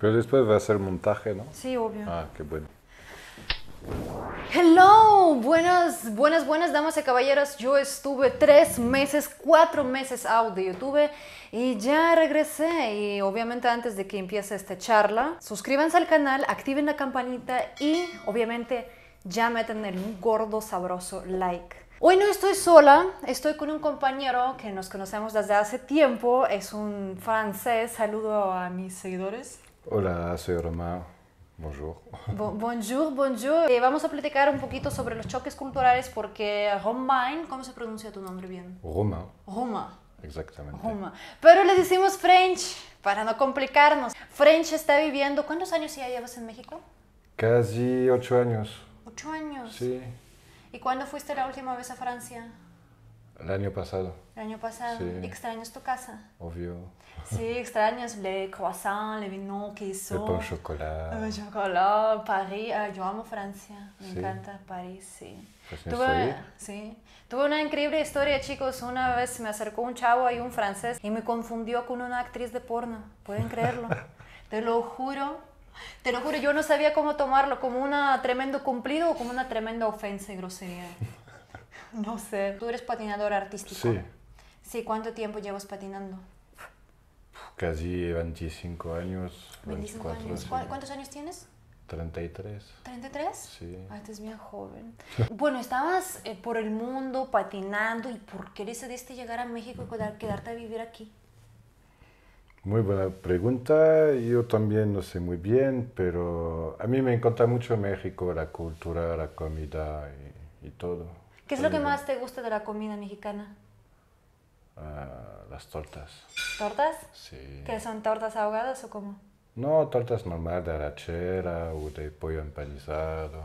Pero después va a ser montaje, ¿no? Sí, obvio. Ah, qué bueno. Hello, buenas, buenas, buenas damas y caballeros. Yo estuve tres meses, cuatro meses out de YouTube y ya regresé. Y obviamente antes de que empiece esta charla, suscríbanse al canal, activen la campanita y obviamente ya meten el gordo sabroso like. Hoy no estoy sola, estoy con un compañero que nos conocemos desde hace tiempo, es un francés, saludo a mis seguidores. Hola, soy Roma Bonjour. bonjour, bonjour. Eh, vamos a platicar un poquito sobre los choques culturales porque Romain, ¿cómo se pronuncia tu nombre bien? Roma. Roma. Exactamente. Roma. Pero le decimos French para no complicarnos. French está viviendo, ¿cuántos años ya llevas en México? Casi ocho años. ¿Ocho años? Sí. ¿Y cuándo fuiste la última vez a Francia? El año pasado. El año pasado. Sí. ¿Extrañas tu casa? Obvio. Sí, extrañas le croissant, le vino, queso. El pan chocolate. El chocolate, París. Ah, yo amo Francia. Me encanta París, sí. Pues, Tuve, sí. Tuve una increíble historia, chicos. Una vez me acercó un chavo ahí, un francés, y me confundió con una actriz de porno. ¿Pueden creerlo? Te lo juro. Te lo juro, yo no sabía cómo tomarlo, como un tremendo cumplido o como una tremenda ofensa y grosería. no sé. Tú eres patinador artístico. Sí. Sí, ¿cuánto tiempo llevas patinando? Casi 25 años. 25 años. ¿Cuántos años tienes? 33. ¿33? Sí. Ah, bien joven. bueno, estabas eh, por el mundo patinando. ¿Y por qué decidiste llegar a México y quedarte a vivir aquí? Muy buena pregunta. Yo también no sé muy bien, pero a mí me encanta mucho México, la cultura, la comida y todo. ¿Qué es lo que más te gusta de la comida mexicana? Ah, las tortas. ¿Tortas? Sí. ¿Que son tortas ahogadas o cómo? No, tortas normales de arachera o de pollo empanizado.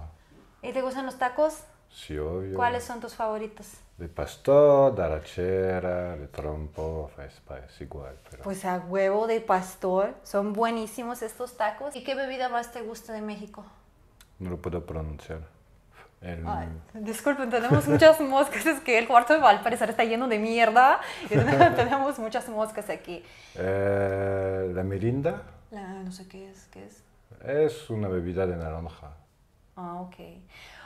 ¿Y te gustan los tacos? Sí, obvio. ¿Cuáles son tus favoritos? De pastor, de arachera, de trompo, es, pues, pues, es igual. Pues a huevo de pastor, son buenísimos estos tacos. ¿Y qué bebida más te gusta de México? No lo puedo pronunciar disculpen, tenemos muchas moscas, es que el cuarto de parecer está lleno de mierda tenemos muchas moscas aquí. Eh, ¿La merinda. no sé qué es, qué es. Es una bebida de naranja. Ah, ok.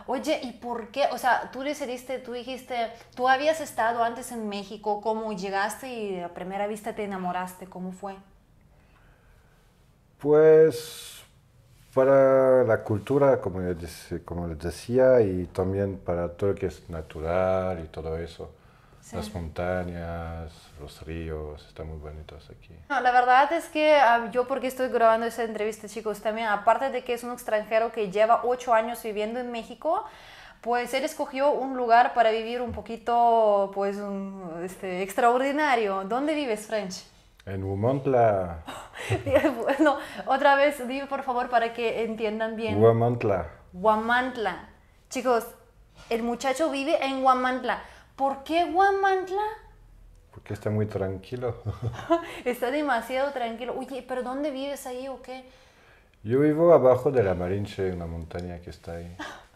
Oye, ¿y por qué? O sea, tú decidiste, tú dijiste, tú habías estado antes en México, ¿cómo llegaste y a primera vista te enamoraste? ¿Cómo fue? Pues para la cultura, como les, como les decía, y también para todo lo que es natural y todo eso. Las montañas, los ríos, están muy bonitos aquí. la verdad es que ah, yo porque estoy grabando esta entrevista, chicos, también aparte de que es un extranjero que lleva ocho años viviendo en México, pues él escogió un lugar para vivir un poquito, pues, este, extraordinario. ¿Dónde vives, French? En Humontla. bueno, otra vez, dime por favor para que entiendan bien. Huamantla. Huamantla. Chicos, el muchacho vive en Huamantla. ¿Por qué Huamantla? Porque está muy tranquilo. está demasiado tranquilo. Oye, ¿pero dónde vives ahí o qué? Yo vivo abajo de la Marinche, una montaña que está ahí,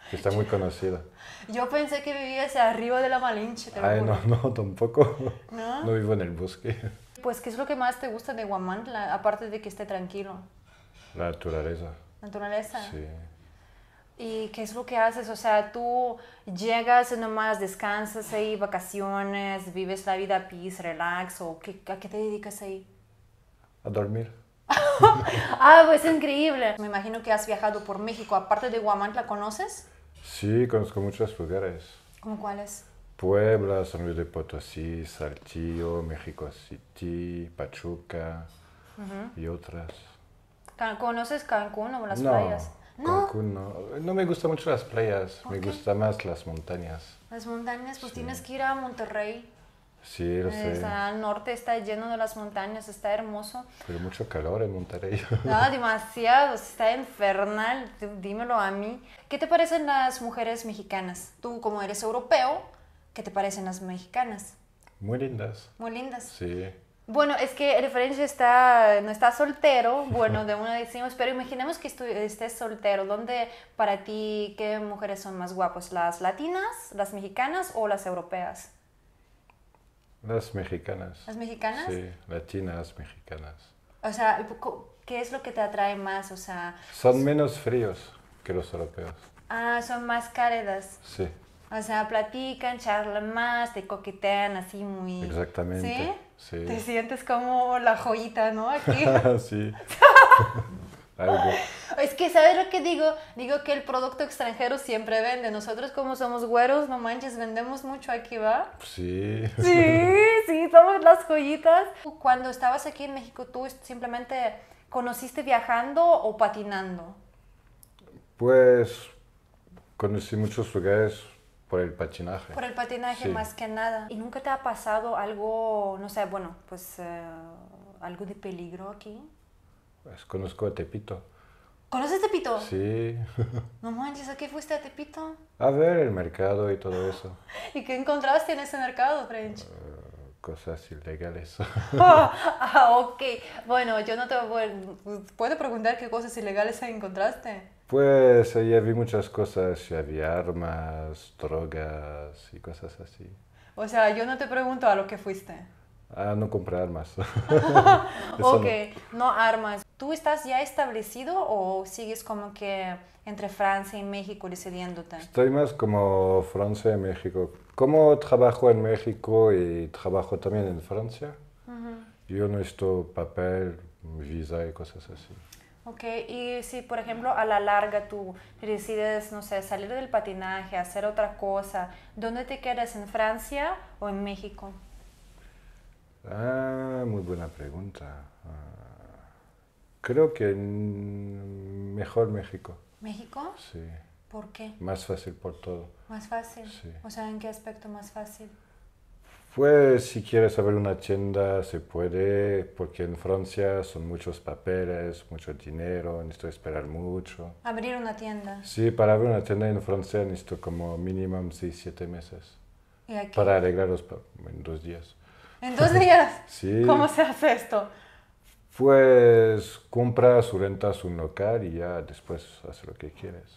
que está muy conocida. Yo pensé que vivías arriba de la Malinche no, no, tampoco. ¿No? no vivo en el bosque pues, ¿qué es lo que más te gusta de Huamantla, aparte de que esté tranquilo? La naturaleza. Naturaleza. Sí. ¿Y qué es lo que haces? O sea, tú llegas nomás, descansas ahí, vacaciones, vives la vida peace, relax, o ¿a qué te dedicas ahí? A dormir. ah, pues increíble. Me imagino que has viajado por México. Aparte de la ¿conoces? Sí, conozco muchas lugares. ¿Cómo cuáles? Puebla, San Luis de Potosí, Saltillo, México City, Pachuca y otras. ¿Conoces Cancún o las playas? No, Cancún no. No me gustan mucho las playas, me gustan más las montañas. Las montañas, pues tienes que ir a Monterrey. Sí, lo eh, sé. Está al norte, está lleno de las montañas, está hermoso. Pero mucho calor en Monterrey. No, demasiado, está infernal, dímelo a mí. ¿Qué te parecen las mujeres mexicanas? Tú, como eres europeo, ¿Qué te parecen las mexicanas? Muy lindas. Muy lindas. Sí. Bueno, es que el está, no está soltero, bueno, de uno decimos, pero imaginemos que estés soltero, ¿dónde para ti qué mujeres son más guapas? ¿Las latinas, las mexicanas o las europeas? Las mexicanas. ¿Las mexicanas? Sí, latinas, mexicanas. O sea, ¿qué es lo que te atrae más? O sea, son menos fríos que los europeos. Ah, son más cálidas. Sí. O sea, platican, charlan más, te coquetean así muy... Exactamente. ¿Sí? Te sientes como la joyita, ¿no? Aquí. sí. Es que, ¿sabes lo que digo? Digo que el producto extranjero siempre vende. Nosotros como somos güeros, no manches, vendemos mucho aquí, ¿va? Sí. Sí, sí, somos las joyitas. Cuando estabas aquí en México, ¿tú simplemente conociste viajando o patinando? Pues conocí muchos lugares por el patinaje. Por el patinaje más que nada. ¿Y nunca te ha pasado algo, no sé, bueno, pues eh, algo de peligro aquí? Pues conozco a Tepito. ¿Conoces Tepito? Sí. No manches, ¿a qué fuiste a Tepito? A ver el mercado y todo eso. ¿Y qué encontraste en ese mercado, French? Eh, cosas ilegales. ah, ok. Bueno, yo no te voy... Pues, puedo preguntar qué cosas ilegales encontraste. Pues allí vi muchas cosas, Había armas, drogas y cosas así. O sea, yo no te pregunto a lo que fuiste. Ah, no compré armas. ok, no. armas. ¿Tú estás ya establecido o sigues como que entre Francia y México decidiéndote? Estoy más como Francia y México. Como trabajo en México y trabajo también en Francia, yo no estoy papel, visa y cosas así. Ok, y si por ejemplo a la larga tú decides, no sé, salir del patinaje, hacer otra cosa, ¿dónde te quedas? ¿En Francia o en México? Ah, muy buena pregunta. Ah, creo que mejor México. ¿México? Sí. ¿Por qué? Más fácil por todo. ¿Más fácil? Sí. O sea, ¿en qué aspecto más fácil? Pues si quieres abrir una tienda se puede, porque en Francia son muchos papeles, mucho dinero, necesito esperar mucho. ¿Abrir una tienda? Sí, para abrir una tienda en Francia necesito como mínimo 6, 7 meses. ¿Y aquí? Para arreglarlos en dos días. ¿En dos días? sí. ¿Cómo se hace esto? Pues compras o rentas un local y ya después haces lo que quieres.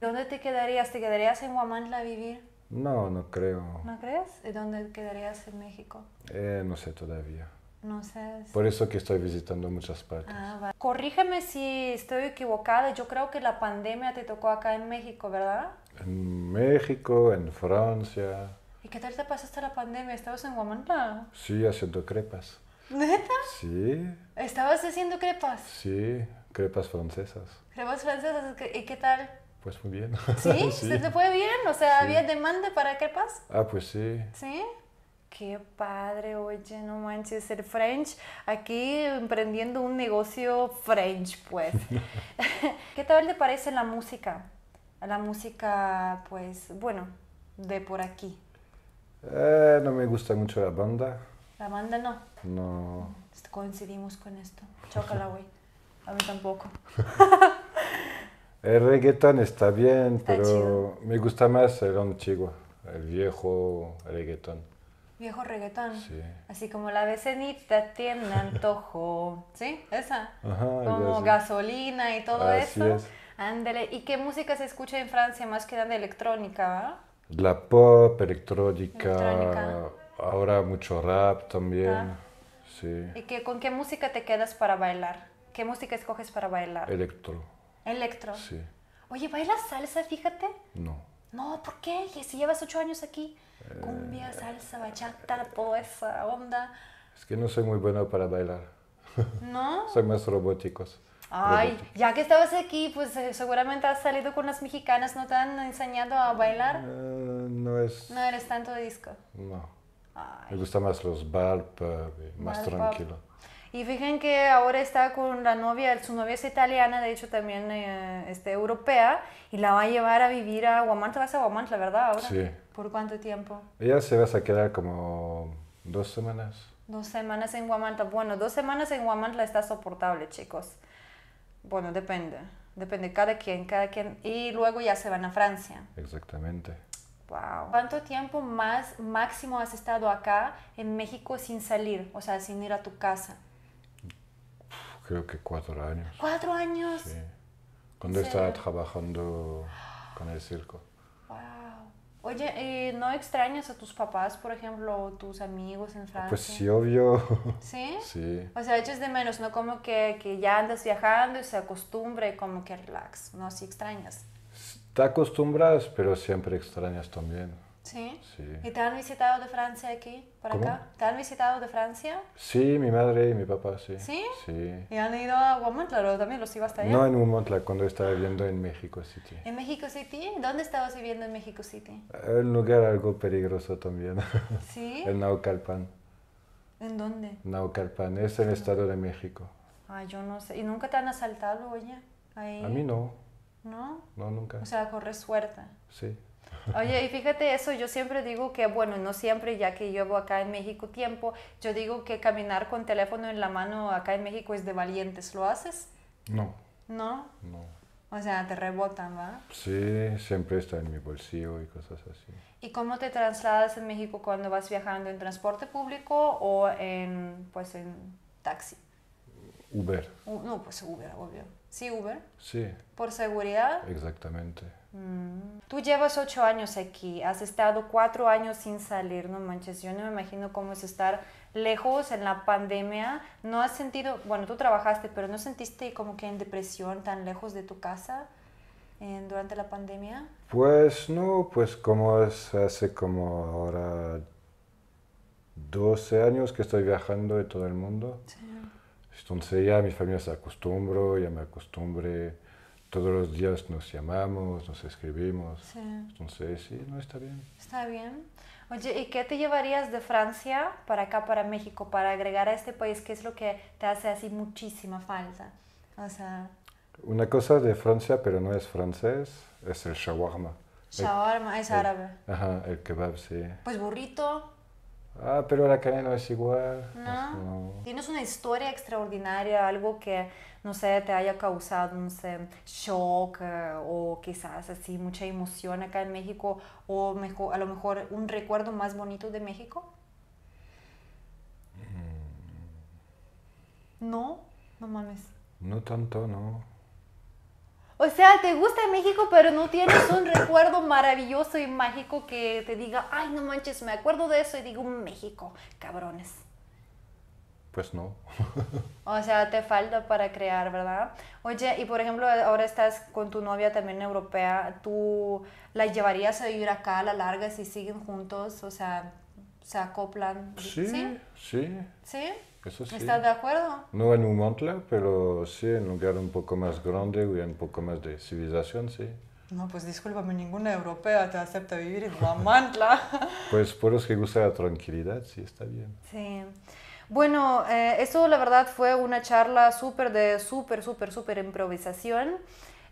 ¿Dónde te quedarías? ¿Te quedarías en Guamantla a vivir? No, no creo. ¿No crees? ¿Y dónde quedarías en México? Eh, no sé todavía. No sé. Por eso que estoy visitando muchas partes. Ah, Corrígeme si estoy equivocada. Yo creo que la pandemia te tocó acá en México, ¿verdad? En México, en Francia. ¿Y qué tal te pasaste la pandemia? ¿Estabas en Guamantla? Sí, haciendo crepas. ¿Neta? Sí. ¿Estabas haciendo crepas? Sí, crepas francesas. ¿Crepas francesas? ¿Y qué tal? Pues muy bien. ¿Sí? ¿Se te fue bien? O sea, ¿había demanda para Crepas? Ah, pues sí. ¿Sí? Qué padre, oye, no manches, el French, aquí emprendiendo un negocio French, pues. ¿Qué tal te parece la música? La música, pues, bueno, de por aquí. Eh, no me gusta mucho la banda. ¿La banda no? No. Coincidimos con esto. Chócala, güey. A mí tampoco. El reggaetón está bien, pero me gusta más el antiguo, el viejo reggaetón. Viejo reggaetón. Sí. Así como la vecinita tiene antojo. ¿Sí? Esa. Ajá, como gasolina y todo eso. Ándale. ¿Y qué música se escucha en Francia más que de electrónica? Ah? La pop, electrónica, Ahora mucho rap también. Sí. ¿Y qué, con qué música te quedas para bailar? ¿Qué música escoges para bailar? Electro. Electro. Sí. Oye, ¿bailas salsa, fíjate? No. No, ¿por qué? Si llevas ocho años aquí. Cumbia, eh. salsa, bachata, toda esa onda. Es que no soy muy bueno para bailar. ¿No? soy más robótico. Ay, ya que estabas aquí, pues eh, seguramente has salido con las mexicanas, ¿no te han enseñado a bailar? Eh, no es... No eres tanto disco. No. Ay. Me gusta más los bar, más tranquilo. Y fíjense que ahora está con la novia, su novia es italiana, de hecho también eh, este, europea, y la va a llevar a vivir a Guamantla. ¿Vas a Guamantla, verdad? Ahora? Sí. ¿Por cuánto tiempo? Ella se va a quedar como dos semanas. Dos semanas en Guamantla. Bueno, dos semanas en Guamantla está soportable, chicos. Bueno, depende. Depende cada quien, cada quien. Y luego ya se van a Francia. Exactamente. Wow. ¿Cuánto tiempo más máximo has estado acá en México sin salir, o sea, sin ir a tu casa? creo que cuatro años. ¿Cuatro años? Sí. Cuando estaba trabajando con el circo. Wow. Oye, ¿no extrañas a tus papás, por ejemplo, o tus amigos en Francia? Ah, pues sí, obvio. ¿Sí? Sí. O sea, echas de menos, ¿no? Como que, que ya andas viajando y se acostumbra y como que relax, ¿no? Así extrañas. Te acostumbras, pero siempre extrañas también. ¿Sí? ¿Y te han visitado de Francia aquí, para acá? ¿Te han visitado de Francia? Sí, mi madre y mi papá, sí. ¿Sí? Sí. ¿Y han ido a Huamantla también los ibas hasta allá? No, en Huamantla, cuando estaba viviendo en México City. ¿En México City? ¿Dónde estabas viviendo en México City? Un lugar algo peligroso también. ¿Sí? En Naucalpan. ¿En dónde? Naucalpan, es el Estado de México. Ah, yo no sé. ¿Y nunca te han asaltado, oye? Ahí... A mí no. ¿No? No, nunca. O sea, corres suerte. Sí. Oye, y fíjate eso, yo siempre digo que, bueno, no siempre, ya que llevo acá en México tiempo, yo digo que caminar con teléfono en la mano acá en México es de valientes, ¿lo haces? No. ¿No? No. O sea, te rebotan, ¿va? Sí, siempre está en mi bolsillo y cosas así. ¿Y cómo te trasladas en México cuando vas viajando? ¿En transporte público o en, pues, en taxi? Uber. no, pues Uber, obvio. Sí, Uber. Sí. ¿Por seguridad? Exactamente. Mm. Tú llevas ocho años aquí, has estado cuatro años sin salir, no manches, yo no me imagino cómo es estar lejos en la pandemia. ¿No has sentido, bueno, tú trabajaste, pero no sentiste como que en depresión tan lejos de tu casa? durante la pandemia? Pues no, pues como es hace como ahora 12 años que estoy viajando de todo el mundo. Entonces ya mi familia se acostumbró, ya me acostumbré. Todos los días nos llamamos, nos escribimos. Entonces sí, no está bien. Está bien. Oye, ¿y qué te llevarías de Francia para acá, para México, para agregar a este país? ¿Qué es lo que te hace así muchísima falta? O sea... Una cosa de Francia, pero no es francés, es el shawarma. Shawarma, es árabe. ajá, el kebab, sí. Pues burrito. Ah, pero la calle no es igual. Pues no. ¿Tienes una historia extraordinaria, algo que, no sé, te haya causado, no sé, shock eh, o quizás así mucha emoción acá en México o mejor, a lo mejor un recuerdo más bonito de México? Mm. No, no mames. No tanto, no. O sea, te gusta México, pero no tienes un recuerdo maravilloso y mágico que te diga, ay, no manches, me acuerdo de eso y digo, México, cabrones. Pues no. o sea, te falta para crear, ¿verdad? Oye, y por ejemplo, ahora estás con tu novia también europea, ¿tú la llevarías a vivir acá a la larga si siguen juntos? O sea se acoplan. Sí, sí. Sí. Eso sí. ¿Estás de acuerdo? No en un mantla, pero sí en un lugar un poco más grande y un poco más de civilización, sí. No, pues discúlpame, ninguna europea te acepta vivir en mantla. pues por los que gusta la tranquilidad, sí, está bien. Sí. Bueno, eh, eso la verdad fue una charla súper de súper, súper, súper improvisación.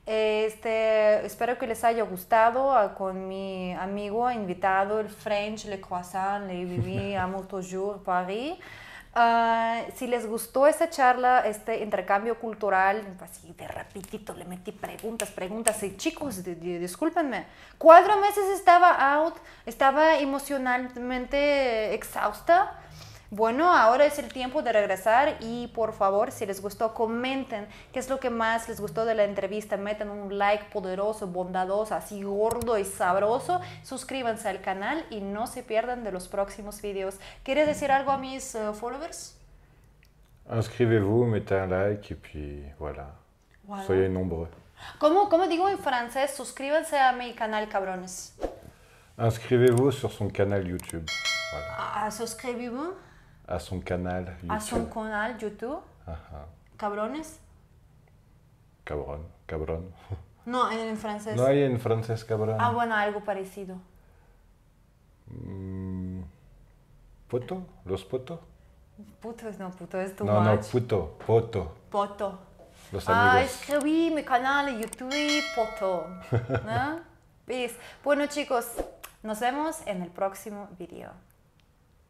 Este, espero que les haya gustado con mi amigo invitado, el French, le croissant, le vivi, a toujours Paris. Ah, si les gustó esta charla, este intercambio cultural, así pues de rapidito le metí preguntas, preguntas, y chicos, discúlpenme, cuatro meses estaba out, estaba emocionalmente exhausta, bueno, ahora es el tiempo de regresar y por favor, si les gustó, comenten qué es lo que más les gustó de la entrevista. Metan un like poderoso, bondadoso, así gordo y sabroso. Suscríbanse al canal y no se pierdan de los próximos videos. ¿Quieres decir algo a mis eh, followers? Inscrivez-vous, un like y puis voilà. Soy nombreux. ¿Cómo, ¿Cómo digo en francés? Suscríbanse a mi canal, cabrones. Inscrivez-vous su canal YouTube. Voilà. Ah, a un canal YouTube. un canal YouTube. Ajá. Cabrones. Cabrón, cabrón. No, en, francés. No hay en francés cabrón. Ah, bueno, algo parecido. ¿Poto? Mm, ¿Puto? ¿Los puto? Puto es no puto, es tu No, no, puto, poto. Poto. Los amigos. Ah, escribí mi canal YouTube poto. ¿No? Bueno chicos, nos vemos en el próximo video.